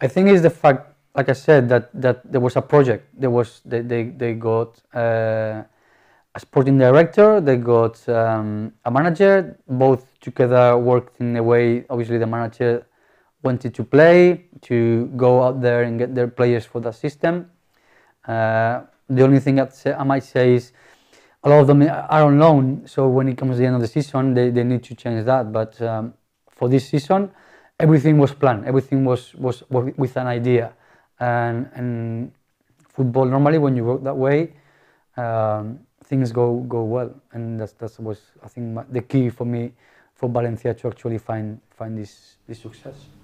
I think it's the fact, like I said, that, that there was a project. There was they they, they got uh, a sporting director. They got um, a manager. Both together worked in a way. Obviously, the manager wanted to play to go out there and get their players for that system. Uh, the only thing I might say is a lot of them are on loan. So when it comes to the end of the season, they, they need to change that. But um, for this season everything was planned. Everything was was, was with an idea, and and football normally when you work that way, um, things go go well, and that's that was I think the key for me for Valencia to actually find find this this success.